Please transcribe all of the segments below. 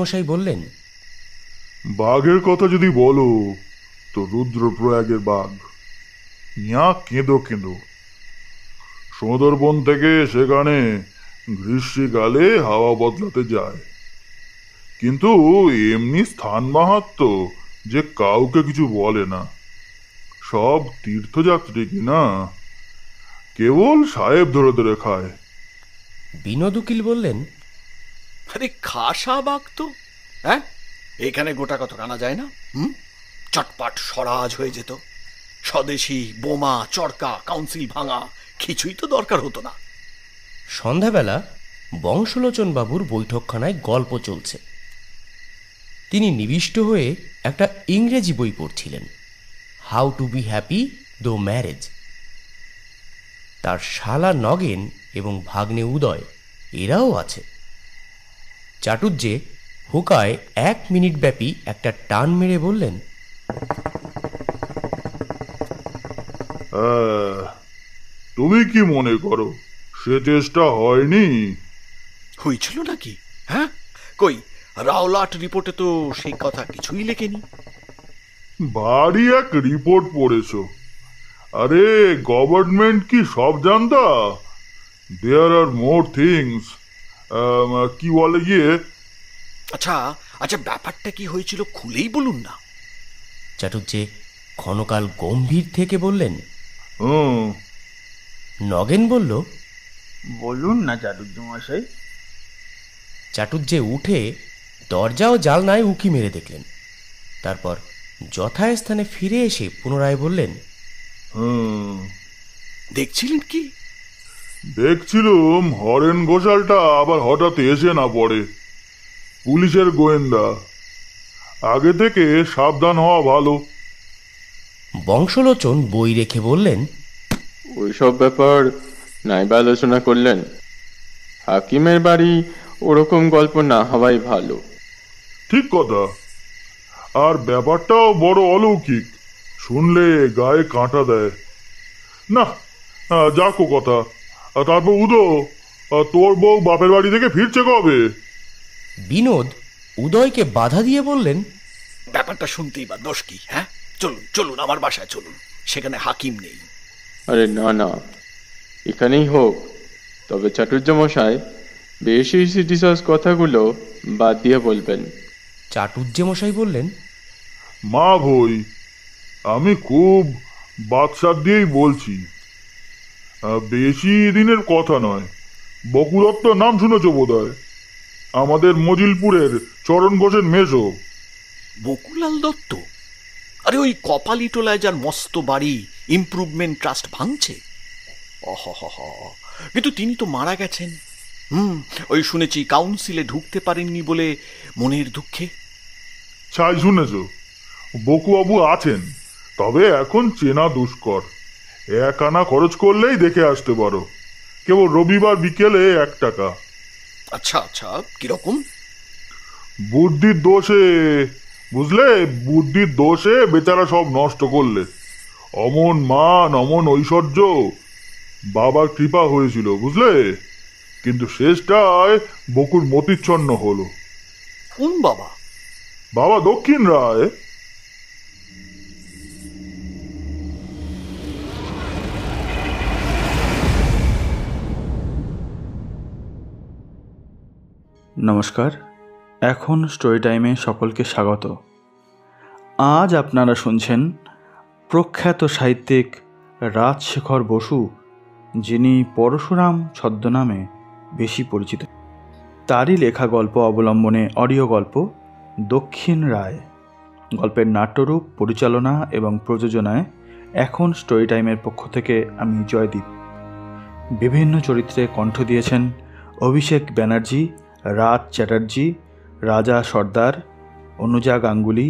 মশাই বললেন বাঘের কথা যদি বলো তো রুদ্রপ্রয়াগের বাঘ ইয়া কেঁদো কেঁদো সুন্দরবন থেকে সেখানে গ্রীষ্মকালে হাওয়া বদলাতে যায় কিন্তু এমনি স্থান মাহাত্ম যে কাউকে কিছু বলে না সব তীর্থযাত্রী কি না কেবল সাহেব ধরে ধরে খায় বিনোদ উকিল বললেন আরে খাসা বাঘ তো হ্যাঁ এখানে গোটা কত কানা যায় না হুম চটপাট সরাজ হয়ে যেত স্বদেশি বোমা চরকা কাউন্সিল ভাঙা কিছুই তো দরকার হতো না সন্ধ্যাবেলা বংশলোচন বাবুর বৈঠকখানায় গল্প চলছে তিনি নিবিষ্ট হয়ে একটা ইংরেজি বই পড়ছিলেন how to be happy though marriage তার শালা নগেন এবং ভাগ্নে উদয় এরাও আছে চাটুর্যে হোকায় এক মিনিট ব্যাপী একটা টান মেরে বললেন তুমি কি মনে করো সে চেষ্টা হয়নি হয়েছিল নাকি হ্যাঁ কই রাওলাট রিপোর্টে তো সেই কথা কিছুই লেখেনি ভারী এক রিপোর্ট পড়েছ আরে গভর্নমেন্ট কি সব জানতা দেয়ার আর মোর থিংস কি বলে গিয়ে আচ্ছা আচ্ছা ব্যাপারটা কি হয়েছিল খুলেই বলুন না চাটুর্যে ক্ষণকাল গম্ভীর থেকে বললেন হুম নগেন বলল বলুন না চাটুর্য মশাই চাটুর্যে উঠে দরজা ও জালনায় উকি মেরে দেখলেন তারপর যথাস্থানে ফিরে এসে পুনরায় বললেন হুম দেখছিলেন কি দেখছিলুম হরেন ঘোষালটা আবার হঠাৎ এসে না পড়ে পুলিশের গোয়েন্দা আগে থেকে সাবধান হওয়া ভালো বংশলোচন বই রেখে বললেন ওইসব ব্যাপার নাইবা আলোচনা করলেন হাকিমের বাড়ি ওরকম গল্প না হওয়াই ভালো ঠিক কথা আর ব্যাপারটাও বড় অলৌকিক শুনলে গায়ে কাঁটা দেয় না যাকো কথা তারপর উদো তোর বউ বাপের বাড়ি থেকে ফিরছে কবে বিনোদ উদয়কে বাধা দিয়ে বললেন ব্যাপারটা শুনতেই বা দোষ কি হ্যাঁ চলুন চলুন আমার বাসায় চলুন সেখানে হাকিম নেই আরে না না এখানেই হোক তবে চাটুর্য মশাই বেশি সিটি সস কথাগুলো বাদ দিয়ে বলবেন চাটুর্য মশাই বললেন মা ভই আমি খুব বাদশাহ দিয়েই বলছি বেশি দিনের কথা নয় বকুদত্ত নাম শুনেছ বোধহয় আমাদের মজিলপুরের চরণ ঘোষের মেজো বকুলাল দত্ত আরে ওই টোলায় যার মস্ত বাড়ি ইমপ্রুভমেন্ট ট্রাস্ট ভাঙছে কিন্তু তিনি তো মারা গেছেন হুম ওই শুনেছি কাউন্সিলে ঢুকতে পারেননি বলে মনের দুঃখে ছাই শুনেছ বকুবাবু আছেন তবে এখন চেনা দুষ্কর এক আনা খরচ করলেই দেখে আসতে পারো কেবল রবিবার বিকেলে এক টাকা আচ্ছা আচ্ছা কিরকম বুদ্ধির দোষে বুঝলে বুদ্ধির দোষে বেচারা সব নষ্ট করলে অমন মান অমন ঐশ্বর্য বাবার কৃপা হয়েছিল বুঝলে কিন্তু শেষটায় বকুর মতিচ্ছন্ন হলো কোন বাবা বাবা দক্ষিণ রায় নমস্কার এখন স্টোরি টাইমে সকলকে স্বাগত আজ আপনারা শুনছেন প্রখ্যাত সাহিত্যিক রাজশেখর বসু যিনি পরশুরাম ছদ্মনামে বেশি পরিচিত তারই লেখা গল্প অবলম্বনে অডিও গল্প দক্ষিণ রায় গল্পের নাট্যরূপ পরিচালনা এবং প্রযোজনায় এখন স্টোরি টাইমের পক্ষ থেকে আমি জয়দীপ বিভিন্ন চরিত্রে কণ্ঠ দিয়েছেন অভিষেক ব্যানার্জি রাজ চ্যাটার্জি রাজা সর্দার অনুজা গাঙ্গুলি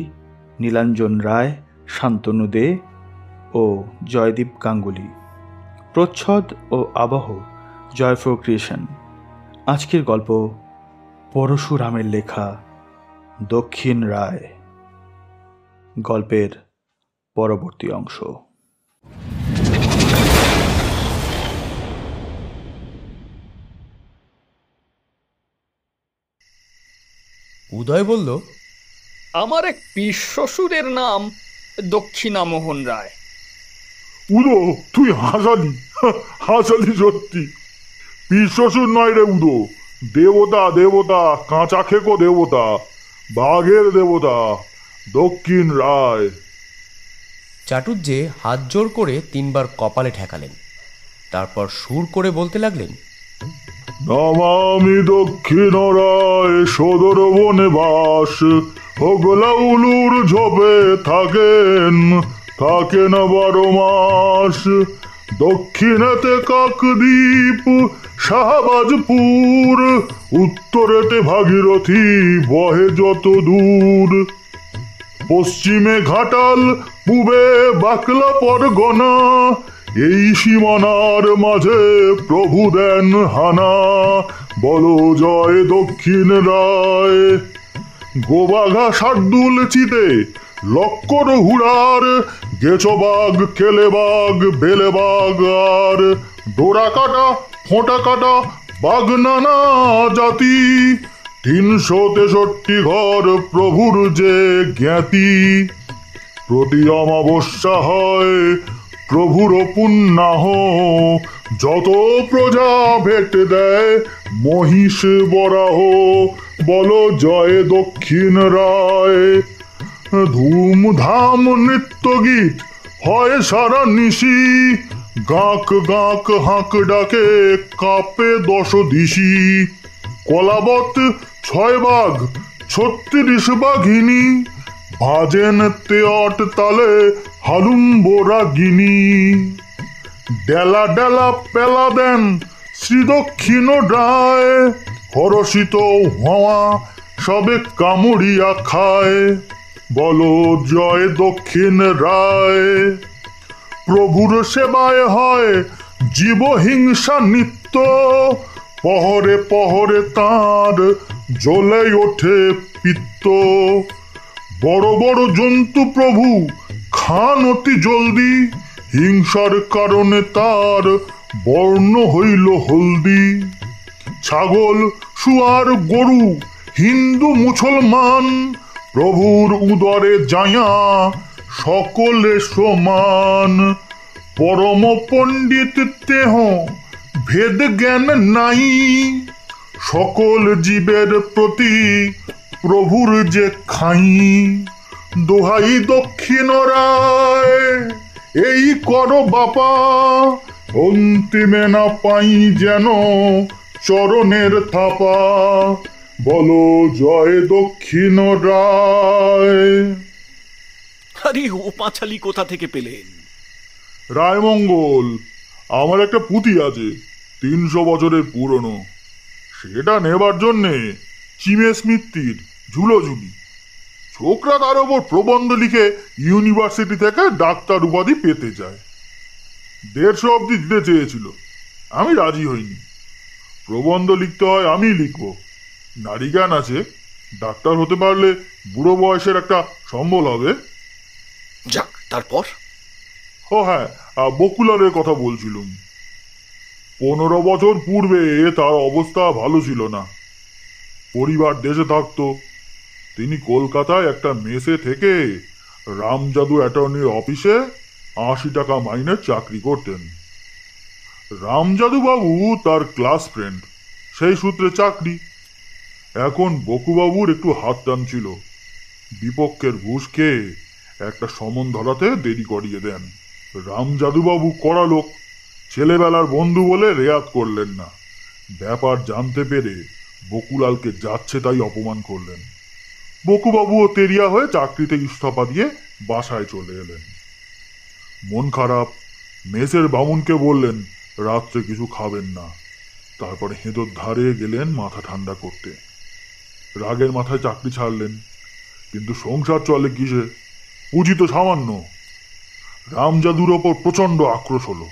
নীলাঞ্জন রায় শান্তনু দে ও জয়দীপ গাঙ্গুলি প্রচ্ছদ ও আবহ জয়ফ ক্রিয়েশন আজকের গল্প পরশুরামের লেখা দক্ষিণ রায় গল্পের পরবর্তী অংশ উদয় বলল আমার এক পীর শ্বশুরের নাম দক্ষিণামোহন রায় উদো তুই হাসালি হাসালি সত্যি পীর শ্বশুর নয় রে উদো দেবতা দেবতা কাঁচা খেকো দেবতা বাঘের দেবতা দক্ষিণ রায় চাটুর্যে হাত জোর করে তিনবার কপালে ঠেকালেন তারপর সুর করে বলতে লাগলেন নমামি দক্ষিণ রায় সদর বনে বাস ওগলা উলুর ঝোপে থাকেন থাকেন বারো মাস দক্ষিণেতে কাকদ্বীপ শাহবাজপুর উত্তরেতে ভাগীরথী বহে যত দূর পশ্চিমে ঘাটাল পূবে বাকলা পরগনা এই সীমানার মাঝে প্রভু দেন হানা বল জয় দক্ষিণ রায় গোবাঘা শার্দুল চিতে লক্কর হুড়ার গেচবাগ কেলেবাগ বেলেবাগ আর ডোরা কাটা ফোঁটা কাটা বাঘ নানা জাতি তিনশো তেষট্টি ঘর প্রভুর যে জ্ঞাতি প্রতি অমাবস্যা হয় প্রভুর পুণ্যাহ যত প্রজা ভেট দেয় মহিষ বরাহ বল জয় দক্ষিণ রায় ধুমধাম নৃত্য গীত হয় সারা নিশি গাঁক গাঁক হাঁক ডাকে কাপে দশ দিশি কলাবত ছয় বাঘ ছত্রিশ বাঘিনী ভাজেন তেয়ট তালে হালুম্বোরা গিনি ডেলা ডেলা পেলা দেন শ্রীদক্ষিণ ডায় হরসিত হওয়া সবে কামড়িয়া খায় বল জয় দক্ষিণ রায় প্রভুর সেবায় হয় জীব হিংসা নিত্য পহরে পহরে তার জ্বলে ওঠে পিত্ত বড় বড় জন্তু প্রভু খান অতি জলদি হিংসার কারণে তার বর্ণ হইল হলদি ছাগল শুয়ার গরু হিন্দু মুসলমান প্রভুর উদরে যায়া সকলে সমান পরম পণ্ডিত তেহ ভেদ জ্ঞান নাই সকল জীবের প্রতি প্রভুর যে খাই দোহাই দক্ষিণ রায় এই কর বাপা অন্তিমে না পাই যেন চরণের থাপা বলো জয় দক্ষিণ রায় আরে ও পাঁচালি কোথা থেকে পেলেন রায়মঙ্গল আমার একটা পুঁতি আছে তিনশো বছরের পুরনো সেটা নেবার জন্যে চিমেশ মিত্তির ঝুলোঝুলি ছোকরা তার ওপর প্রবন্ধ লিখে ইউনিভার্সিটি থেকে ডাক্তার উপাধি পেতে যায় দেড়শো অবধি দিতে চেয়েছিল আমি রাজি হইনি প্রবন্ধ লিখতে হয় আমি লিখব নারী জ্ঞান আছে ডাক্তার হতে পারলে বুড়ো বয়সের একটা সম্বল হবে যাক তারপর ও হ্যাঁ বকুলারের কথা বলছিলুম পনেরো বছর পূর্বে তার অবস্থা ভালো ছিল না পরিবার দেশে থাকতো তিনি কলকাতায় একটা মেসে থেকে রামজাদু অ্যাটর্নির অফিসে আশি টাকা মাইনের চাকরি করতেন রামজাদুবাবু তার ক্লাস ফ্রেন্ড সেই সূত্রে চাকরি এখন বকুবাবুর একটু হাত টান ছিল বিপক্ষের ঘুষ খেয়ে একটা সমন ধরাতে দেরি করিয়ে দেন রামজাদুবাবু করা লোক ছেলেবেলার বন্ধু বলে রেয়াত করলেন না ব্যাপার জানতে পেরে বকুলালকে যাচ্ছে তাই অপমান করলেন বকুবাবু ও তেরিয়া হয়ে চাকরিতে ইস্তফা দিয়ে বাসায় চলে এলেন মন খারাপ মেসের বামুনকে বললেন রাত্রে কিছু খাবেন না তারপরে হেঁদোর ধারে গেলেন মাথা ঠান্ডা করতে রাগের মাথায় চাকরি ছাড়লেন কিন্তু সংসার চলে কিসে পুঁজি তো সামান্য রামজাদুর ওপর প্রচণ্ড আক্রোশ হলো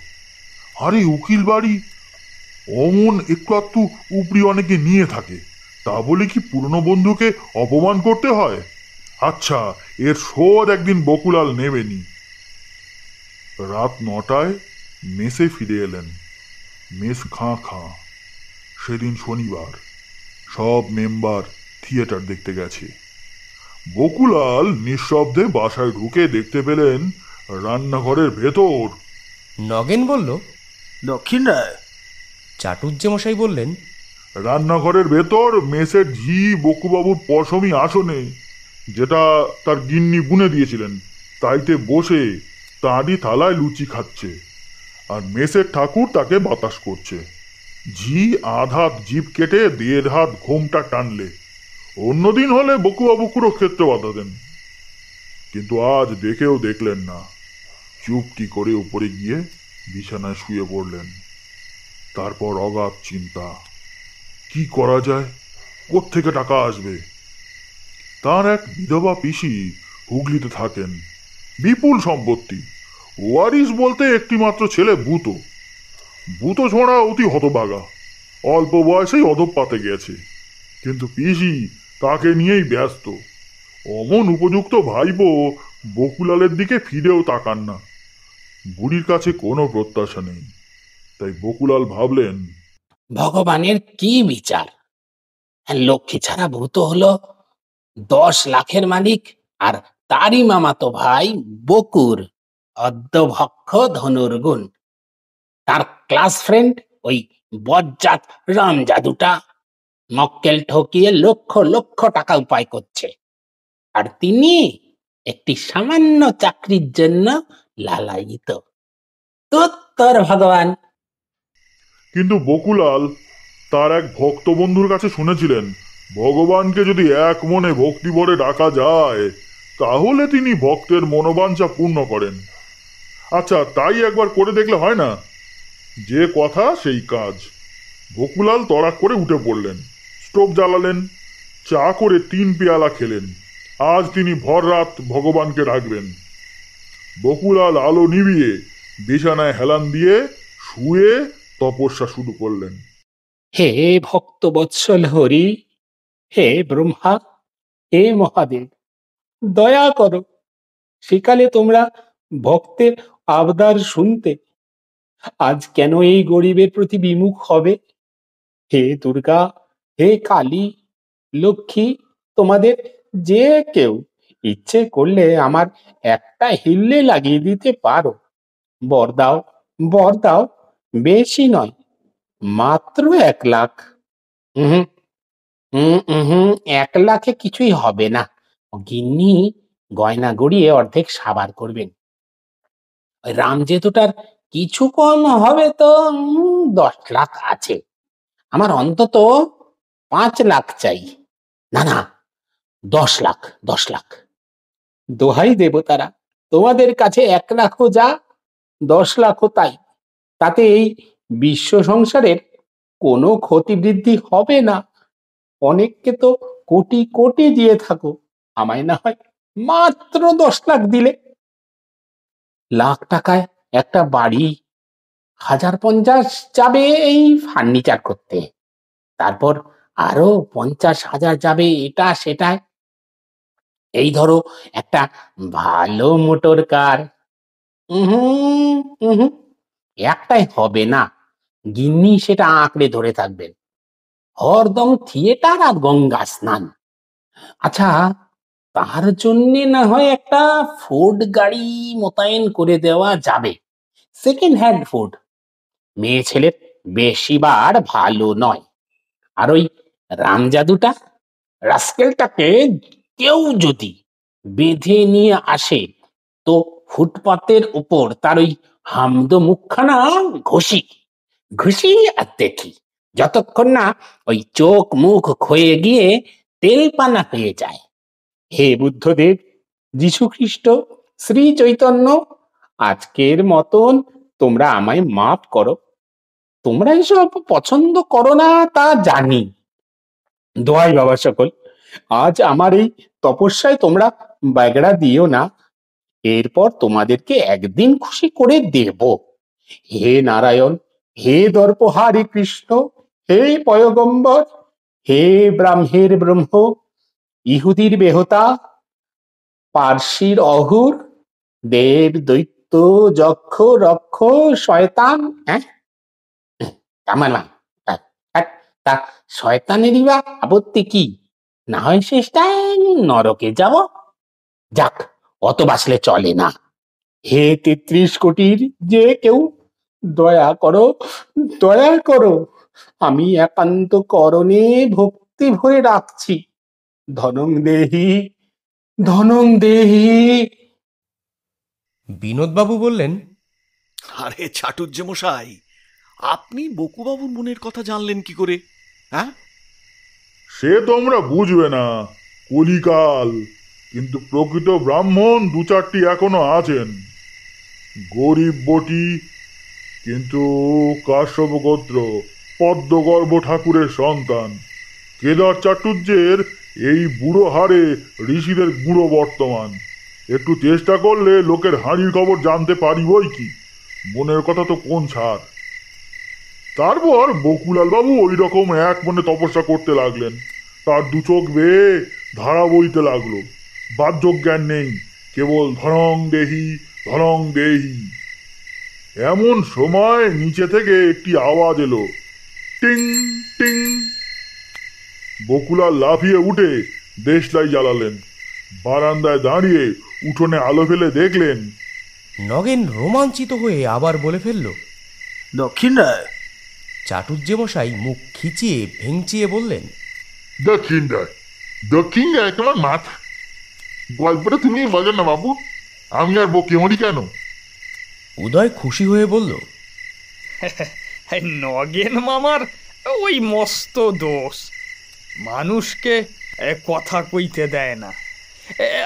আরে উকিল বাড়ি অমন একটু আধটু উপরি অনেকে নিয়ে থাকে তা বলে কি পুরনো বন্ধুকে অপমান করতে হয় আচ্ছা এর শোধ একদিন বকুলাল নেবেনি রাত নটায় মেসে ফিরে এলেন মেস খাঁ খাঁ সেদিন শনিবার সব মেম্বার থিয়েটার দেখতে গেছে বকুলাল নিঃশব্দে বাসায় ঢুকে দেখতে পেলেন রান্নাঘরের ভেতর নগেন বলল দক্ষিণ রায় চাটুর্যমশাই বললেন রান্নাঘরের ভেতর মেসের ঝি বকুবাবুর পশমি আসনে যেটা তার গিন্নি বুনে দিয়েছিলেন তাইতে বসে তাঁরই থালায় লুচি খাচ্ছে আর মেসের ঠাকুর তাকে বাতাস করছে ঝি আধাত জীব কেটে দেড় হাত ঘোমটা টানলে অন্যদিন হলে বকুবাবু পুরো ক্ষেত্রে বাধা দেন কিন্তু আজ দেখেও দেখলেন না চুপটি করে উপরে গিয়ে বিছানায় শুয়ে পড়লেন তারপর অগাধ চিন্তা কি করা যায় থেকে টাকা আসবে তার এক বিধবা পিসি হুগলিতে থাকেন বিপুল সম্পত্তি ওয়ারিস বলতে একটিমাত্র ছেলে বুতো বুতো ছোঁড়া অতি হতবাগা অল্প বয়সেই অধপ পাতে গেছে কিন্তু পিসি তাকে নিয়েই ব্যস্ত অমন উপযুক্ত ভাইবো বকুলালের দিকে ফিরেও তাকান না বুড়ির কাছে কোনো প্রত্যাশা নেই তাই বকুলাল ভাবলেন ভগবানের কি বিচার হ্যাঁ লক্ষ্মী ছাড়া ভূত হলো দশ লাখের মালিক আর তারই মামাতো ভাই বকুর অদ্যভক্ষ ধনুর্গুণ তার ক্লাস ফ্রেন্ড ওই বজ্জাত রাম জাদুটা মক্কেল ঠকিয়ে লক্ষ লক্ষ টাকা উপায় করছে আর তিনি একটি সামান্য চাকরির জন্য লালায়িত তোর ভগবান কিন্তু বকুলাল তার এক ভক্ত বন্ধুর কাছে শুনেছিলেন ভগবানকে যদি এক মনে ভক্তিভরে ডাকা যায় তাহলে তিনি ভক্তের মনোবাঞ্ছা পূর্ণ করেন আচ্ছা তাই একবার করে দেখলে হয় না যে কথা সেই কাজ বকুলাল তড়াক করে উঠে পড়লেন স্টোভ জ্বালালেন চা করে তিন পেয়ালা খেলেন আজ তিনি ভর রাত ভগবানকে ডাকবেন বকুলাল আলো নিভিয়ে বিছানায় হেলান দিয়ে শুয়ে তপস্যা শুরু করলেন হে ভক্ত বৎসল হরি হে ব্রহ্মা হে মহাদেব দয়া করো সেকালে তোমরা ভক্তের আবদার শুনতে আজ কেন এই গরিবের প্রতি বিমুখ হবে হে দুর্গা হে কালী লক্ষ্মী তোমাদের যে কেউ ইচ্ছে করলে আমার একটা হিল্লে লাগিয়ে দিতে পারো বর দাও বর দাও বেশি নয় মাত্র এক লাখ হুম হুম হুম এক লাখে কিছুই হবে না গিন্নি গয়না গড়িয়ে অর্ধেক সাবার করবেন রাম যেতুটার কিছু কম হবে তো দশ লাখ আছে আমার অন্তত পাঁচ লাখ চাই না না দশ লাখ দশ লাখ দোহাই দেবতারা তোমাদের কাছে এক লাখও যা দশ লাখও তাই তাতে এই বিশ্ব সংসারের কোনো ক্ষতি বৃদ্ধি হবে না অনেককে তো কোটি কোটি দিয়ে থাকো আমায় না হয় মাত্র দশ লাখ দিলে লাখ টাকায় একটা বাড়ি হাজার পঞ্চাশ যাবে এই ফার্নিচার করতে তারপর আরো পঞ্চাশ হাজার যাবে এটা সেটায় এই ধরো একটা ভালো মোটর কার হুম হুম একটাই হবে না গিন্নি সেটা আঁকড়ে ধরে থাকবেন হরদম থিয়েটার আর গঙ্গা স্নান আচ্ছা তার জন্য না হয় একটা ফোর্ড গাড়ি মোতায়েন করে দেওয়া যাবে সেকেন্ড হ্যান্ড ফোর্ড মেয়ে ছেলের বেশিবার ভালো নয় আর ওই রামজাদুটা রাস্কেলটাকে কেউ যদি বেঁধে নিয়ে আসে তো ফুটপাতের উপর তার ওই হামদো মুখখানা ঘষি ঘুষি আর দেখি যতক্ষণ না ওই চোখ মুখ ক্ষয়ে গিয়ে তেলপানা হয়ে যায় হে বুদ্ধদেব যীশুখ্রিস্ট শ্রী চৈতন্য আজকের মতন তোমরা আমায় মাপ করো তোমরা এসব পছন্দ করো না তা জানি দোয়াই বাবা সকল আজ আমার এই তপস্যায় তোমরা ব্যাগড়া দিও না এরপর তোমাদেরকে একদিন খুশি করে দেব হে নারায়ণ হে দর্পহারি কৃষ্ণ হে পয়গম্বর হে ব্রাহ্মের ব্রহ্ম ইহুদির বেহতা পার্সির অহুর দেব দৈত্য যক্ষ রক্ষ শয়তান হ্যাঁ আমার মানে, না তা শয়তানেরই বা আপত্তি কি না হয় শেষটাই নরকে যাব যাক অত বাঁচলে চলে না হে তেত্রিশ কোটির যে কেউ দয়া করো দয়া করো আমি একান্ত করণে ভক্তি ভরে রাখছি ধনং দেহি ধনং দেহি বিনোদবাবু বললেন আরে ছাটুর্য মশাই আপনি বকুবাবুর মনের কথা জানলেন কি করে হ্যাঁ সে তোমরা বুঝবে না কলিকাল কিন্তু প্রকৃত ব্রাহ্মণ দু চারটি এখনো আছেন গরিব বটি কিন্তু কাশ্যপ গোত্র পদ্মগর্ভ ঠাকুরের সন্তান কেদার চাটুর্যের এই বুড়ো হারে ঋষিদের গুঁড়ো বর্তমান একটু চেষ্টা করলে লোকের হাঁড়ির খবর জানতে পারিবই কি মনের কথা তো কোন ছাড় তারপর বকুলালবাবু ওই রকম এক মনে তপস্যা করতে লাগলেন তার দু চোখ বেয়ে ধারা বইতে লাগলো বাহ্য জ্ঞান নেই কেবল ধরং দেহি ধরং দেহি এমন সময় নিচে থেকে একটি আওয়াজ এলো টিং টিং বকুলা লাফিয়ে উঠে দেশলাই জ্বালালেন বারান্দায় দাঁড়িয়ে উঠোনে আলো ফেলে দেখলেন নগেন রোমাঞ্চিত হয়ে আবার বলে ফেলল দক্ষিণ রায় চাটুর্যে মশাই মুখ খিচিয়ে ভেঙচিয়ে বললেন দক্ষিণ রায় দক্ষিণ রায় তোমার মাথা গল্পটা তুমি বলো না বাবু আমি আর বকি মরি কেন উদয় খুশি হয়ে বলল নগেন মামার ওই মস্ত দোষ মানুষকে কথা কইতে দেয় না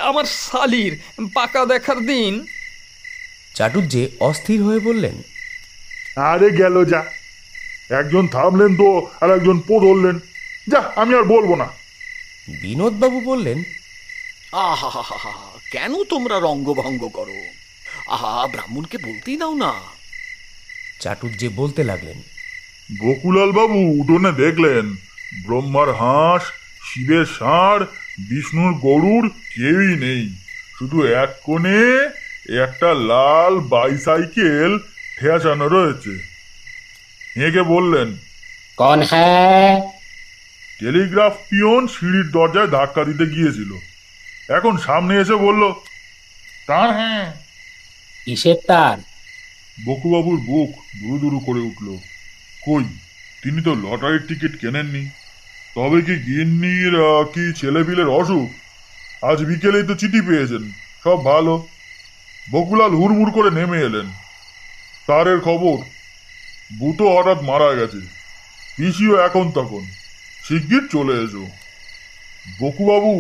আমার শালির পাকা দেখার দিন যে অস্থির হয়ে বললেন আরে গেল যা একজন থামলেন তো আর একজন পড়লেন যা আমি আর বলবো না বিনোদবাবু বললেন আহা কেন তোমরা রঙ্গভঙ্গ করো আহা ব্রাহ্মণকে বলতেই নাও না চাটুর্যে বলতে লাগলেন গোকুলাল বাবু উঠোনে দেখলেন ব্রহ্মার হাঁস শিবের ষাঁড় বিষ্ণুর গরুর কেউই নেই শুধু এক কোণে একটা লাল বাইসাইকেল ঠেয়াচানো রয়েছে হেঁকে বললেন কোন হ্যাঁ টেলিগ্রাফ পিয়ন সিঁড়ির দরজায় ধাক্কা দিতে গিয়েছিল এখন সামনে এসে বলল তার হ্যাঁ কিসের তার বকুবাবুর বুক দুরু দুরু করে উঠল কই তিনি তো লটারির টিকিট কেনেননি তবে কি গিন্নির কি ছেলেপিলের অসুখ আজ বিকেলেই তো চিঠি পেয়েছেন সব ভালো বকুলাল হুড়মুড় করে নেমে এলেন তারের খবর বুতো হঠাৎ মারা গেছে পিসিও এখন তখন শিগগির চলে এসো বকুবাবু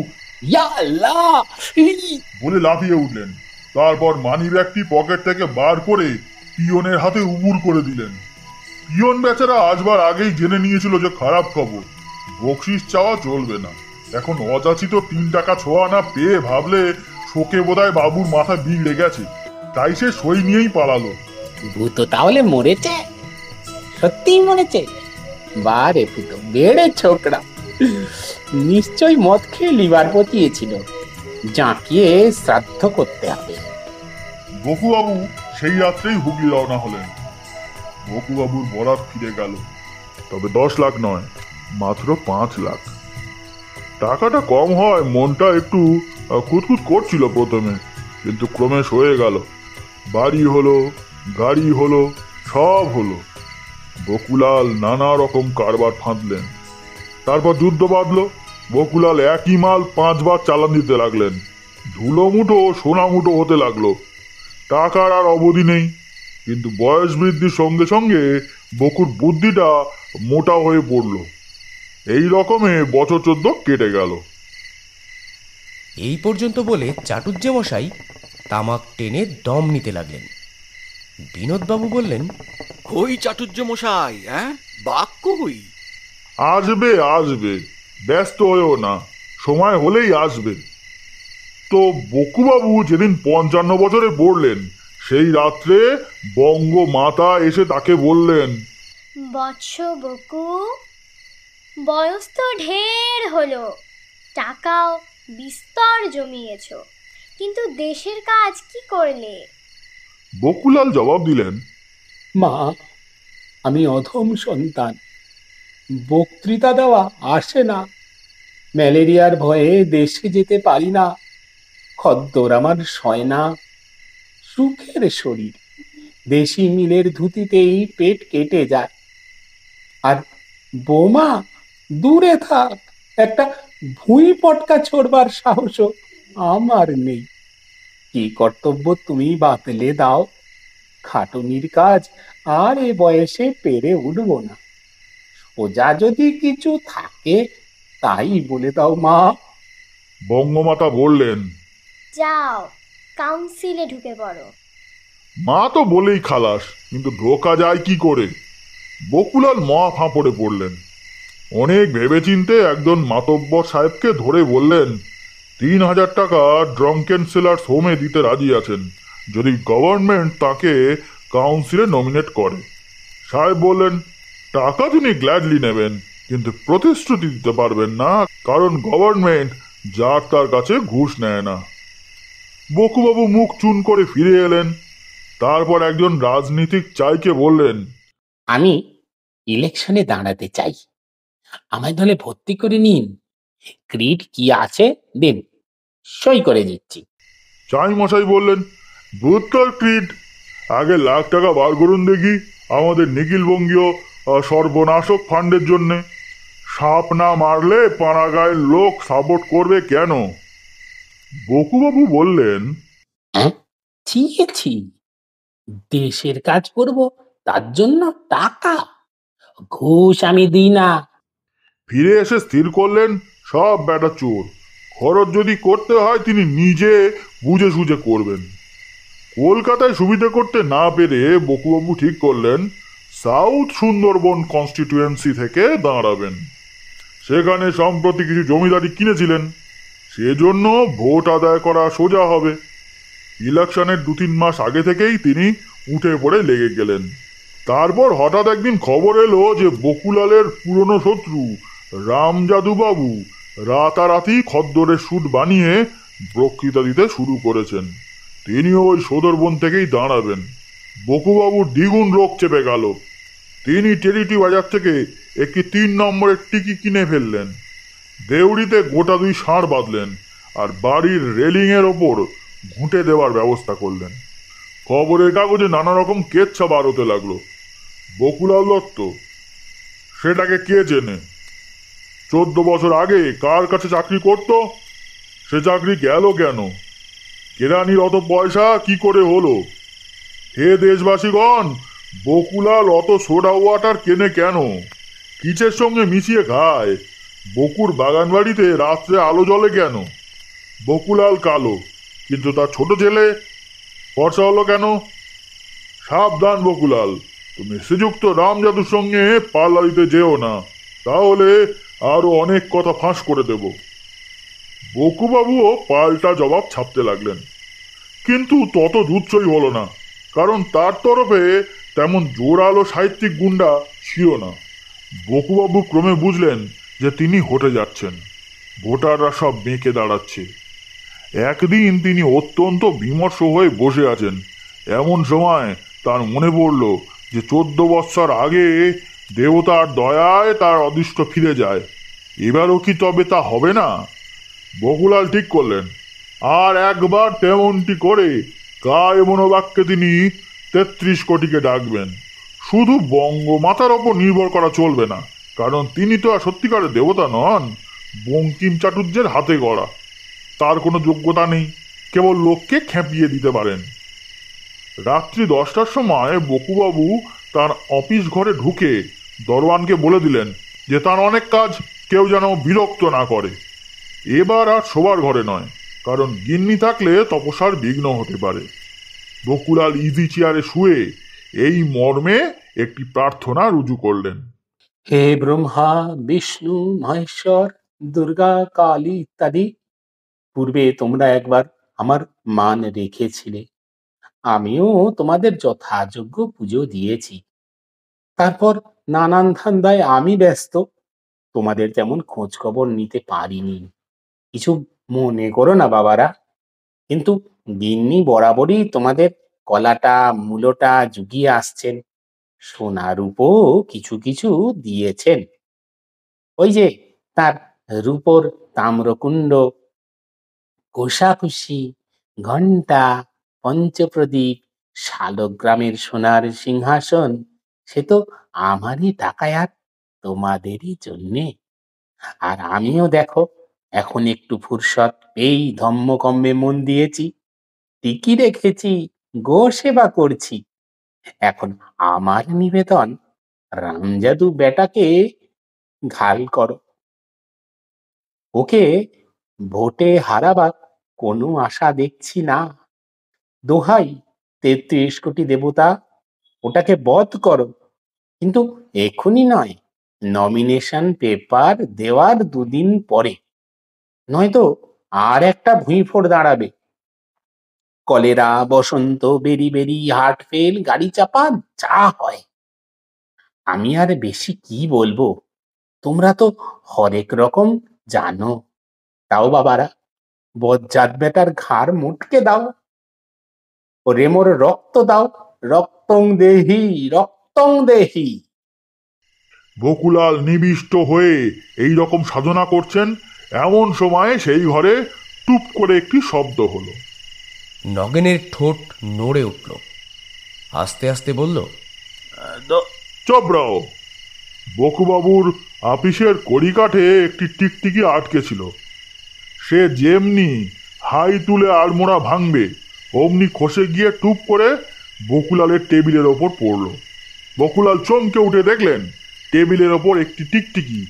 বলে লাফিয়ে উঠলেন তারপর মানি ব্যাগটি পকেট থেকে বার করে পিয়নের হাতে উবুর করে দিলেন পিয়ন বেচারা আসবার আগেই জেনে নিয়েছিল যে খারাপ খবর বকশিস চাওয়া চলবে না এখন অযাচিত তিন টাকা ছোঁয়া না পেয়ে ভাবলে শোকে বোধহয় বাবুর মাথা বিগড়ে গেছে তাই সে সই নিয়েই পালালো ভূত তাহলে মরেছে সত্যিই মরেছে বারে ভূত বেড়ে ছোকরা নিশ্চয়ই মদ খেয়ে লিভার পচিয়েছিল জাঁকিয়ে শ্রাদ্ধ করতে হবে বকুবাবু সেই রাত্রেই হুগলি রওনা হলেন বকুবাবুর বরাত ফিরে গেল তবে দশ লাখ নয় মাত্র পাঁচ লাখ টাকাটা কম হয় মনটা একটু খুঁতখুত করছিল প্রথমে কিন্তু ক্রমে সয়ে গেল বাড়ি হলো গাড়ি হলো সব হলো বকুলাল নানা রকম কারবার ফাঁদলেন তারপর যুদ্ধ বাঁধল বকুলাল একই মাল পাঁচবার চালান দিতে লাগলেন ধুলো মুঠো সোনা মুঠো হতে লাগলো টাকার আর অবধি নেই কিন্তু বয়স বৃদ্ধির সঙ্গে সঙ্গে বকুর বুদ্ধিটা মোটা হয়ে পড়ল এই রকমে বছর চোদ্দ কেটে গেল এই পর্যন্ত বলে চাটুর্যে মশাই তামাক টেনে দম নিতে লাগলেন বিনোদবাবু বললেন ওই চাটুর্য মশাই হ্যাঁ বাক্য হই আসবে আসবে ব্যস্ত হয়েও না সময় হলেই আসবে তো বকুবাবু যেদিন পঞ্চান্ন বছরে পড়লেন সেই রাত্রে বঙ্গ মাতা এসে তাকে বললেন বৎস বকু বয়স তো ঢের হলো টাকাও বিস্তর জমিয়েছ কিন্তু দেশের কাজ কি করলে বকুলাল জবাব দিলেন মা আমি অধম সন্তান বক্তৃতা দেওয়া আসে না ম্যালেরিয়ার ভয়ে দেশে যেতে পারি না খদ্দর আমার সয় না সুখের শরীর দেশি মিলের ধুতিতেই পেট কেটে যায় আর বোমা দূরে থাক একটা ভুঁই পটকা ছোড়বার সাহসও আমার নেই কি কর্তব্য তুমি বাতলে দাও খাটুনির কাজ আর এ বয়সে পেরে উঠব না খোঁজা যদি কিছু থাকে তাই বলে দাও মা বঙ্গমাতা বললেন যাও কাউন্সিলে ঢুকে পড়ো মা তো বলেই খালাস কিন্তু ঢোকা যায় কি করে বকুলাল মা ফাঁপড়ে পড়লেন অনেক ভেবেচিন্তে একজন মাতব্বর সাহেবকে ধরে বললেন তিন হাজার টাকা ড্রঙ্কেন সেলার হোমে দিতে রাজি আছেন যদি গভর্নমেন্ট তাকে কাউন্সিলে নমিনেট করে সাহেব বললেন টাকা তিনি গ্ল্যাডলি নেবেন কিন্তু প্রতিশ্রুতি দিতে পারবেন না কারণ গভর্নমেন্ট যার তার কাছে ঘুষ নেয় না বকুবাবু মুখ চুন করে ফিরে এলেন তারপর একজন রাজনীতিক চাইকে বললেন আমি ইলেকশনে দাঁড়াতে চাই আমার দলে ভর্তি করে নিন ক্রিট কি আছে দিন সই করে দিচ্ছি চাই মশাই বললেন ভূতকাল ক্রিট আগে লাখ টাকা বার করুন দেখি আমাদের নিখিল বঙ্গীয় সর্বনাশক ফান্ডের জন্যে সাপ না মারলে পাড়াগাঁয়ের লোক সাপোর্ট করবে কেন বকুবাবু বললেন হ্যাঁ, ছি ছি দেশের কাজ করব তার জন্য টাকা ঘুষ আমি দিই না ফিরে এসে স্থির করলেন সব বেটা চোর খরচ যদি করতে হয় তিনি নিজে বুঝে সুঝে করবেন কলকাতায় সুবিধা করতে না পেরে বকুবাবু ঠিক করলেন সাউথ সুন্দরবন কনস্টিটুয়েন্সি থেকে দাঁড়াবেন সেখানে সম্প্রতি কিছু জমিদারি কিনেছিলেন সেজন্য ভোট আদায় করা সোজা হবে ইলেকশনের দু তিন মাস আগে থেকেই তিনি উঠে পড়ে লেগে গেলেন তারপর হঠাৎ একদিন খবর এলো যে বকুলালের পুরনো শত্রু রামজাদুবাবু রাতারাতি খদ্দরের সুট বানিয়ে বক্তৃতা দিতে শুরু করেছেন তিনিও ওই সদরবন থেকেই দাঁড়াবেন বকুবাবুর দ্বিগুণ রোগ চেপে গেল তিনি টেরিটি বাজার থেকে একটি তিন নম্বরের টিকি কিনে ফেললেন দেউড়িতে গোটা দুই ষাঁড় বাঁধলেন আর বাড়ির রেলিংয়ের ওপর ঘুঁটে দেওয়ার ব্যবস্থা করলেন খবরের কাগজে নানা রকম কেচ্ছা বার হতে লাগলো বকুলাল দত্ত সেটাকে কে চেনে চোদ্দ বছর আগে কার কাছে চাকরি করত সে চাকরি গেল কেন কেরানির অত পয়সা কি করে হলো হে দেশবাসীগণ বকুলাল অত সোডা ওয়াটার কেনে কেন কিচের সঙ্গে মিশিয়ে খায় বকুর বাগানবাড়িতে রাত্রে আলো জ্বলে কেন বকুলাল কালো কিন্তু তার ছোট ছেলে ফর্সা হলো কেন সাবধান বকুলাল তুমি শ্রীযুক্ত রামজাদুর সঙ্গে পাল্লা দিতে যেও না তাহলে আরও অনেক কথা ফাঁস করে দেব বকুবাবুও পাল্টা জবাব ছাপতে লাগলেন কিন্তু তত দুচ্ছই হলো না কারণ তার তরফে তেমন জোরালো সাহিত্যিক গুন্ডা ছিল না বকুবাবু ক্রমে বুঝলেন যে তিনি হটে যাচ্ছেন ভোটাররা সব বেঁকে দাঁড়াচ্ছে একদিন তিনি অত্যন্ত বিমর্ষ হয়ে বসে আছেন এমন সময় তার মনে পড়ল যে চোদ্দ বৎসর আগে দেবতার দয়ায় তার অদৃষ্ট ফিরে যায় এবারও কি তবে তা হবে না বকুলাল ঠিক করলেন আর একবার তেমনটি করে কায় মনোবাক্যে তিনি তেত্রিশ কোটিকে ডাকবেন শুধু বঙ্গমাতার ওপর নির্ভর করা চলবে না কারণ তিনি তো আর সত্যিকারের দেবতা নন বঙ্কিম চাটুর্যের হাতে গড়া তার কোনো যোগ্যতা নেই কেবল লোককে খেঁপিয়ে দিতে পারেন রাত্রি দশটার সময় বকুবাবু তার অফিস ঘরে ঢুকে দরওয়ানকে বলে দিলেন যে তার অনেক কাজ কেউ যেন বিরক্ত না করে এবার আর শোবার ঘরে নয় কারণ গিন্নি থাকলে তপস্যার বিঘ্ন হতে পারে বকুলাল ইজি চেয়ারে শুয়ে এই মর্মে একটি প্রার্থনা রুজু করলেন হে ব্রহ্মা বিষ্ণু মহেশ্বর দুর্গা কালী ইত্যাদি পূর্বে তোমরা একবার আমার মান রেখেছিলে আমিও তোমাদের যথাযোগ্য পুজো দিয়েছি তারপর নানান ধান্দায় আমি ব্যস্ত তোমাদের তেমন খোঁজ খবর নিতে পারিনি কিছু মনে করো না বাবারা কিন্তু গিন্নি বরাবরই তোমাদের কলাটা মূলোটা জুগিয়ে আসছেন সোনার উপো কিছু কিছু দিয়েছেন ওই যে তার রূপর তাম্রকুণ্ড কোষাকুষি ঘণ্টা পঞ্চপ্রদীপ শালগ্রামের সোনার সিংহাসন সে তো আমারই টাকায় আর তোমাদেরই জন্যে আর আমিও দেখো এখন একটু ফুরসত পেয়েই ধম্মকম্বে মন দিয়েছি টিকি রেখেছি গো সেবা করছি এখন আমার নিবেদন রামজাদু বেটাকে ঘাল কর ওকে ভোটে হারাবার কোনো আশা দেখছি না দোহাই তেত্রিশ কোটি দেবতা ওটাকে বধ করো কিন্তু এখনই নয় নমিনেশন পেপার দেওয়ার দুদিন পরে নয়তো আর একটা ভুঁইফোড় দাঁড়াবে কলেরা বসন্ত বেরি বেরি হার্ট ফেল গাড়ি চাপা যা হয় আমি আর বেশি কি বলবো তোমরা তো হরেক রকম জানো তাও বাবারা বজ্জাত বেটার ঘাড় মুটকে দাও ওরে মোর রক্ত দাও রক্তং দেহি রক্তং দেহি বকুলাল নিবিষ্ট হয়ে এই রকম সাধনা করছেন এমন সময়ে সেই ঘরে টুপ করে একটি শব্দ হলো নগেনের ঠোঁট নড়ে উঠল আস্তে আস্তে বলল চবরাও বকুবাবুর আপিসের কড়িকাঠে একটি টিকটিকি আটকে ছিল সে যেমনি হাই তুলে আড়মোড়া ভাঙবে অমনি খসে গিয়ে টুপ করে বকুলালের টেবিলের ওপর পড়ল বকুলাল চমকে উঠে দেখলেন টেবিলের ওপর একটি টিকটিকি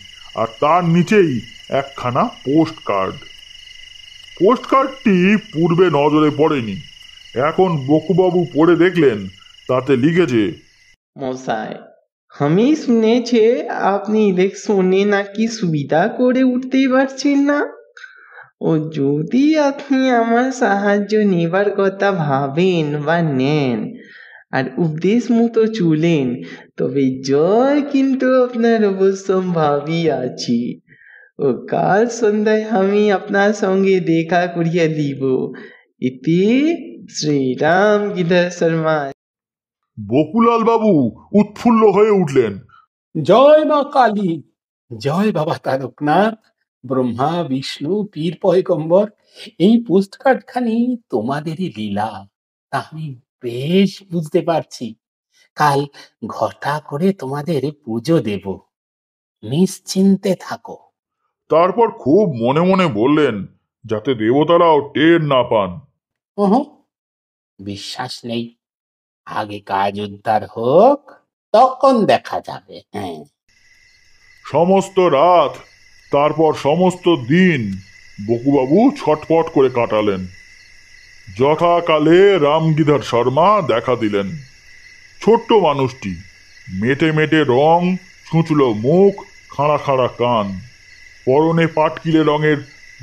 আর তার নিচেই একখানা পোস্ট কার্ড পোস্ট কার্ডটি পূর্বে নজরে পড়েনি এখন বকুবাবু পড়ে দেখলেন তাতে লিখেছে মশাই আমি শুনেছে আপনি ইলেকশনে নাকি সুবিধা করে উঠতেই পারছেন না ও যদি আপনি আমার সাহায্য নেবার কথা ভাবেন বা নেন আর উপদেশ মতো চুলেন তবে জয় কিন্তু আপনার অবশ্যম্ভাবী আছি ও কাল সন্ধ্যায় আমি আপনার সঙ্গে দেখা করিয়া দিব ইতি শ্রীরাম গিদার শর্মা বকুলাল বাবু উৎফুল্ল হয়ে উঠলেন জয় মা কালী জয় বাবা তারকনাথ ব্রহ্মা বিষ্ণু পীর পয়গম্বর এই পোস্ট কার্ডখানি তোমাদেরই লীলা তা আমি বেশ বুঝতে পারছি কাল ঘটা করে তোমাদের পুজো দেব নিশ্চিন্তে থাকো তারপর খুব মনে মনে বললেন যাতে দেবতারাও টের না পান বিশ্বাস নেই আগে কাজ উদ্ধার হোক তখন দেখা যাবে হ্যাঁ সমস্ত রাত তারপর সমস্ত দিন বকুবাবু ছটফট করে কাটালেন যথাকালে রামগিধার শর্মা দেখা দিলেন ছোট্ট মানুষটি মেটে মেটে রং ছুঁচলো মুখ খাড়া খাড়া কান পরনে পাটকিলে রঙের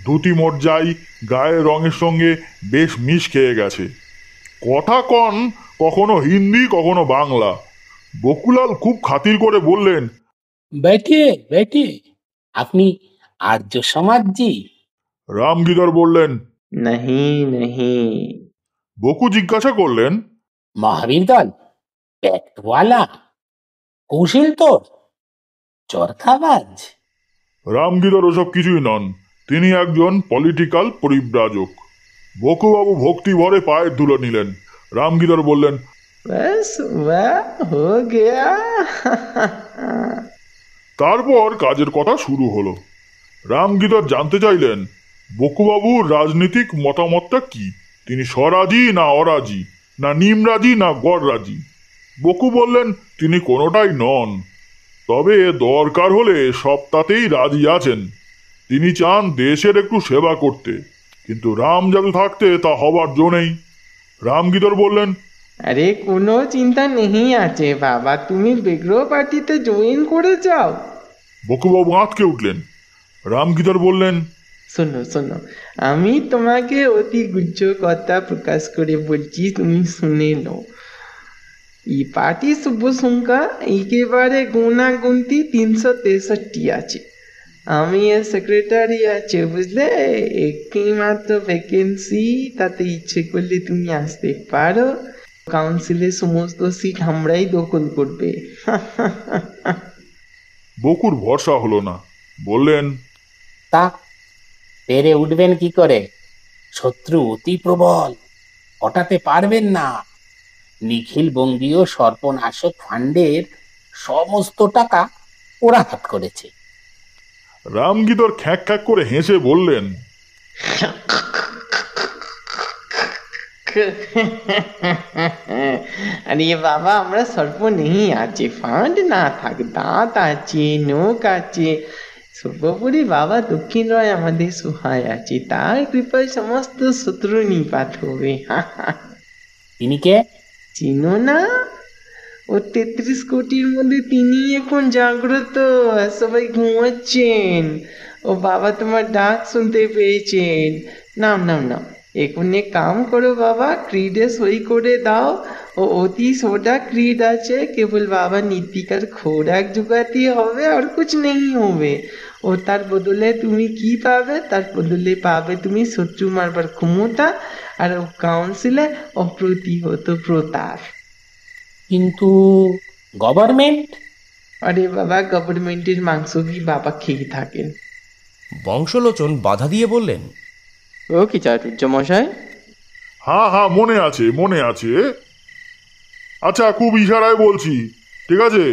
ধুতি মর্যাই গায়ের রঙের সঙ্গে বেশ মিশ খেয়ে গেছে কথা কন কখনো হিন্দি কখনো বাংলা বকুলাল খুব খাতির করে বললেন বেটে বেটে আপনি আর্য সমাজজি রামগিদর বললেন নাহি নাহি বকু জিজ্ঞাসা করলেন মহাবীর দল পেটওয়ালা কৌশিল তোর চরকাবাজ রামগিরর ওসব কিছুই নন তিনি একজন পলিটিক্যাল পরিব্রাজক বকুবাবু ভক্তি ভরে পায়ের ধুলো নিলেন রামগিরর বললেন তারপর কাজের কথা শুরু হলো রামগিরর জানতে চাইলেন বকুবাবুর রাজনৈতিক মতামতটা কি তিনি স্বরাজি না অরাজি না নিমরাজি না গড়রাজি বকু বললেন তিনি কোনোটাই নন তবে দরকার হলে সপ্তাহতেই রাজি আছেন তিনি চান দেশের একটু সেবা করতে কিন্তু রাম যাতে থাকতে তা হবার জো নেই রামগিদর বললেন আরে কোনো চিন্তা নেই আছে বাবা তুমি বিগ্রহ পার্টিতে জয়েন করে যাও বকুবাবু আঁতকে উঠলেন রামগিদর বললেন শোনো শোনো আমি তোমাকে অতি গুজ্জ কথা প্রকাশ করে বলছি তুমি শুনে নাও ই পার্টি শুভ সংখ্যা একেবারে গুণাগুনতি তিনশো তেষট্টি আছে আমি এর সেক্রেটারি আছে বুঝলে একই মাত্র ভ্যাকেন্সি তাতে ইচ্ছে করলে তুমি আসতে পারো কাউন্সিলে সমস্ত সিট আমরাই দখল করবে বকুর ভরসা হলো না বললেন তা পেরে উঠবেন কি করে শত্রু অতি প্রবল ওটাতে পারবেন না নিখিল নিখিলবঙ্গীয় সর্বনাশক ফান্ডের সমস্ত টাকা ওরা হাত করেছে রামগিদর খ্যাঁক খ্যাঁক করে হেসে বললেন আরে বাবা আমরা সর্প নেই আছে ফান্ড না থাক দাঁত আছে নখ আছে সর্বোপরি বাবা দক্ষিণ রায় আমাদের সহায় আছে তার কৃপায় সমস্ত শত্রু নিপাত হবে তিনি কে চিনো না ও তেত্রিশ কোটির মধ্যে তিনি এখন জাগ্রত সবাই ঘুমাচ্ছেন ও বাবা তোমার ডাক শুনতে পেয়েছেন নাম নাম নাম এখনে কাম করো বাবা ক্রিডে সই করে দাও ও অতি সোটা ক্রিড আছে কেবল বাবা নীতিকার খোরাক জোগাতে হবে আর কিছু নেই হবে ও তার বদলে তুমি কি পাবে তার বদলে পাবে তুমি শত্রু মারবার ক্ষমতা আর ও কাউন্সিলে অপ্রতিহত প্রতাপ কিন্তু গভর্নমেন্ট আরে বাবা গভর্নমেন্টের মাংস কি বাবা খেয়ে থাকেন বংশলোচন বাধা দিয়ে বললেন ও কি চাটুর্য মশাই হ্যাঁ হ্যাঁ মনে আছে মনে আছে আচ্ছা খুব ইশারায় বলছি ঠিক আছে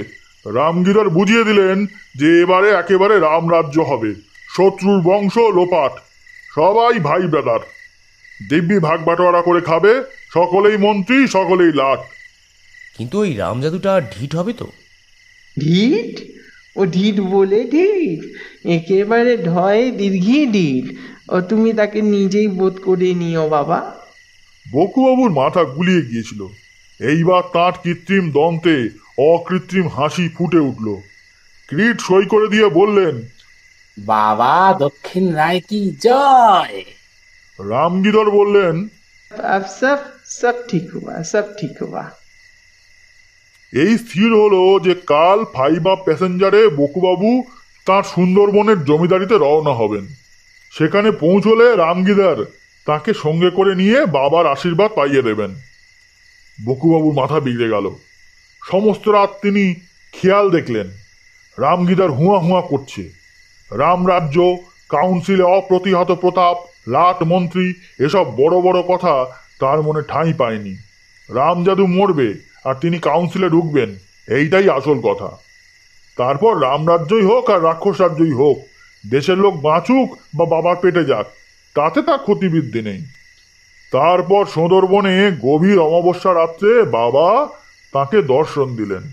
রামগিরার বুঝিয়ে দিলেন যে এবারে একেবারে রামরাজ্য হবে শত্রুর বংশ লোপাট সবাই ভাই ব্রাদার দিব্যি ভাগ বাটোয়ারা করে খাবে সকলেই মন্ত্রী সকলেই লাট কিন্তু ওই রামজাদুটা ঢিট হবে তো ঢিট ও ঢিট বলে ঢিট একেবারে ঢয় দীর্ঘি ঢিট ও তুমি তাকে নিজেই বোধ করে নিও বাবা বকুবাবুর মাথা গুলিয়ে গিয়েছিল এইবার তাঁর কৃত্রিম দন্তে অকৃত্রিম হাসি ফুটে উঠল ক্রিট সই করে দিয়ে বললেন বাবা দক্ষিণ রায় কি জয় রামগিদর বললেন अब सब सब ठीक हुआ सब ठीक এই স্থির হলো যে কাল ফাইবা প্যাসেঞ্জারে বকুবাবু তাঁর সুন্দরবনের জমিদারিতে রওনা হবেন সেখানে পৌঁছলে রামগিদার তাকে সঙ্গে করে নিয়ে বাবার আশীর্বাদ পাইয়ে দেবেন বকুবাবুর মাথা বিগড়ে গেল সমস্ত রাত তিনি খেয়াল দেখলেন রামগিদার হুঁয়া হুঁয়া করছে রামরাজ্য কাউন্সিলে অপ্রতিহত প্রতাপ লাট মন্ত্রী এসব বড় বড় কথা তার মনে ঠাঁই পায়নি রাম যাদু মরবে আর তিনি কাউন্সিলে ঢুকবেন এইটাই আসল কথা তারপর রামরাজ্যই হোক আর রাক্ষস রাজ্যই হোক দেশের লোক বাঁচুক বা বাবার পেটে যাক তাতে তার ক্ষতিবৃদ্ধি নেই তারপর সুন্দরবনে গভীর অমাবস্যা রাত্রে বাবা তাকে দর্শন দিলেন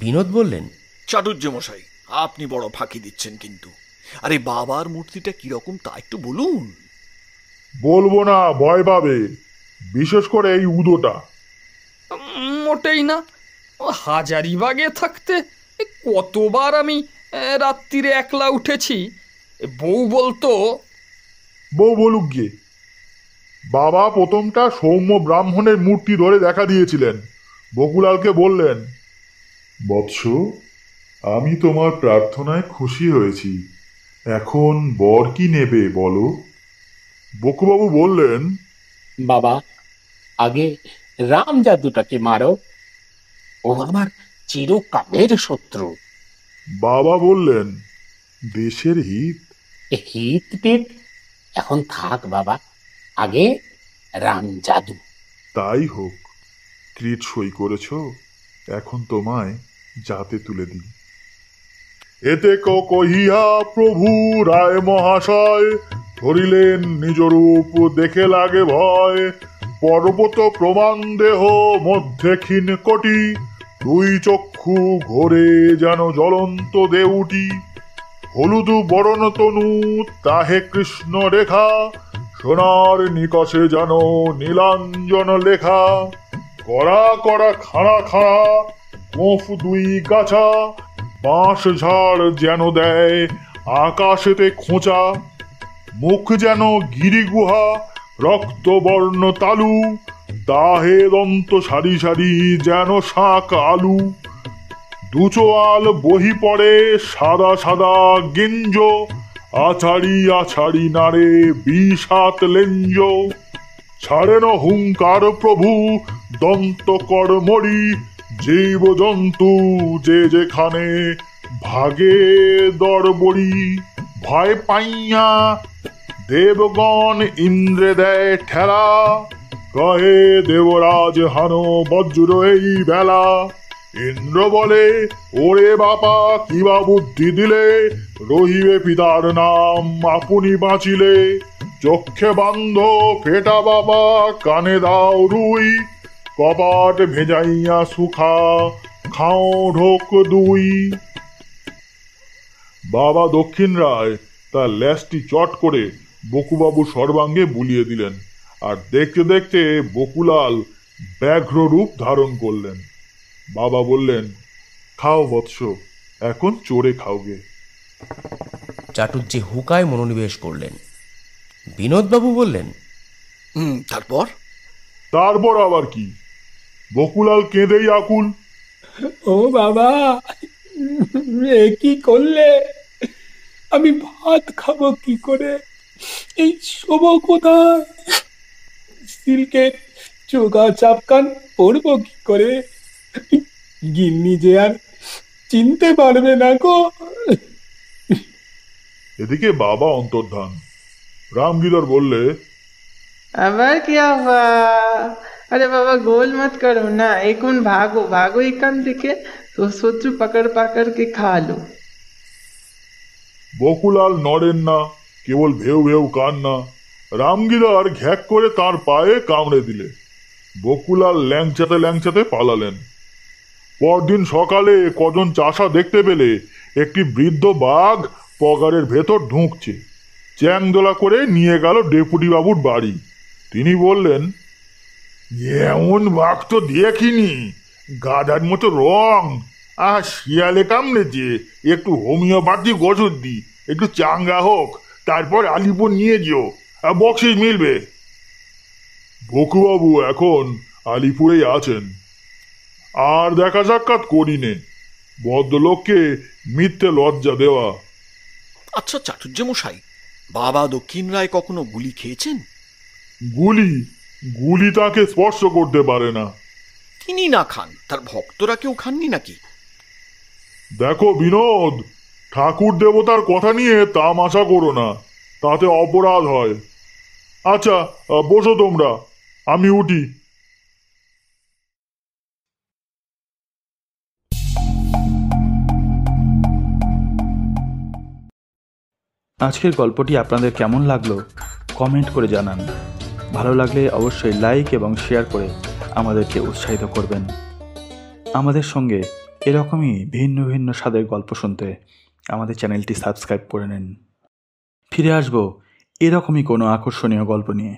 বিনোদ বললেন চাটুর্য মশাই আপনি বড় ফাঁকি দিচ্ছেন কিন্তু আরে বাবার মূর্তিটা কিরকম তা একটু বলুন বলবো না ভয় পাবে বিশেষ করে এই উদোটা মোটেই না হাজারিবাগে থাকতে কতবার আমি রাত্রিরে একলা উঠেছি বউ বলতো বউ বলুক গিয়ে বাবা প্রথমটা সৌম্য ব্রাহ্মণের মূর্তি ধরে দেখা দিয়েছিলেন বকুলালকে বললেন বৎস আমি তোমার প্রার্থনায় খুশি হয়েছি এখন বর কি নেবে বলো বকুবাবু বললেন বাবা আগে রাম জাদুটাকে মারো ও আমার চিরকালের শত্রু বাবা বললেন দেশের হিত হিত টিত এখন থাক বাবা আগে রাম জাদু তাই হোক ক্রিট সই করেছ এখন তোমায় যাতে তুলে দিই এতে কহিয়া প্রভু রায় মহাশয় ধরিলেন নিজ রূপ দেখে লাগে ভয় পর্বত প্রমাণ দেহ মধ্যে ক্ষীণ কটি দুই চক্ষু ঘোরে যেন জ্বলন্ত দেউটি হলুদ বরণ তনু তাহে কৃষ্ণ রেখা সোনার নিকশে যেন নীলাঞ্জন লেখা করা করা খাড়া খাড়া কোফ দুই গাছা বাঁশ ঝাড় যেন দেয় আকাশেতে খোঁচা মুখ যেন গিরিগুহা রক্তবর্ণ তালু দাহে দন্ত সারি সারি যেন শাক আলু দুচোয়াল বহি পড়ে সাদা সাদা গেঞ্জ আছাড়ি আছাড়ি নাড়ে বিষাত লেঞ্জ ছাড়েন হুঙ্কার প্রভু দন্ত মরি জীব জন্তু যে যেখানে ভাগে দরবরি ভয় পাইয়া দেবগণ ইন্দ্রে দেয় ঠেলা কহে দেবরাজ হানো বজ্র এই বেলা ইন্দ্র বলে ওরে বাপা কিবা বুদ্ধি দিলে রহিবে পিতার নাম আপনি বাঁচিলে চক্ষে বান্ধ ফেটা বাবা কানে দাও রুই কপাট ভেজাইয়া সুখা খাও ঢোক দুই বাবা দক্ষিণ রায় তার ল্যাসটি চট করে বকুবাবু সর্বাঙ্গে বুলিয়ে দিলেন আর দেখতে দেখতে বকুলাল ব্যাঘ্র রূপ ধারণ করলেন বাবা বললেন খাও বৎস এখন চোরে খাওগে চাটুজ্জি হুকায় মনোনিবেশ করলেন বিনোদবাবু বললেন তারপর তারপর আবার কি বকুলাল কেঁদেই আকুল ও বাবা কি করলে আমি ভাত খাবো কি করে এই শোভ কোথায় চোগা চাপকান পড়ব কি করে গিন্নি যে আর চিনতে পারবে না গো এদিকে বাবা অন্তর্ধান রামগিরর বললে আবার কি হওয়া আরে বাবা गोल मत না এখন ভাগো ভাগো এখান থেকে তো শত্রু পাকড় পাকড় কে খা লো বকুলাল নড়েন না কেবল ভেউ ভেউ কান না রামগিদার ঘ্যাক করে তার পায়ে কামড়ে দিলে বকুলাল ল্যাংচাতে ল্যাংচাতে পালালেন পরদিন সকালে কজন চাষা দেখতে পেলে একটি বৃদ্ধ বাঘ পগারের ভেতর ঢুকছে চ্যাংদোলা করে নিয়ে গেল ডেপুটি বাবুর বাড়ি তিনি বললেন এমন বাঘ তো দেখিনি গাধার মতো রং আহ শিয়ালে কামড়েছে একটু হোমিওপ্যাথিক ওষুধ দি একটু চাঙ্গা হোক তারপর আলিপুর নিয়ে যেও বক্সিস মিলবে বকুবাবু এখন আলিপুরেই আছেন আর দেখা সাক্ষাৎ করিনে ভদ্রলোককে মিথ্যে লজ্জা দেওয়া আচ্ছা চাটুর্য মশাই বাবা দক্ষিণ রায় কখনো গুলি খেয়েছেন গুলি গুলি তাকে স্পর্শ করতে পারে না তিনি না খান তার ভক্তরা কেউ খাননি নাকি দেখো বিনোদ ঠাকুর দেবতার কথা নিয়ে তামাশা করো না তাতে অপরাধ হয় আচ্ছা বসো তোমরা আমি উঠি আজকের গল্পটি আপনাদের কেমন লাগলো কমেন্ট করে জানান ভালো লাগলে অবশ্যই লাইক এবং শেয়ার করে আমাদেরকে উৎসাহিত করবেন আমাদের সঙ্গে এরকমই ভিন্ন ভিন্ন স্বাদের গল্প শুনতে আমাদের চ্যানেলটি সাবস্ক্রাইব করে নিন ফিরে আসব এরকমই কোনো আকর্ষণীয় গল্প নিয়ে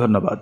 ধন্যবাদ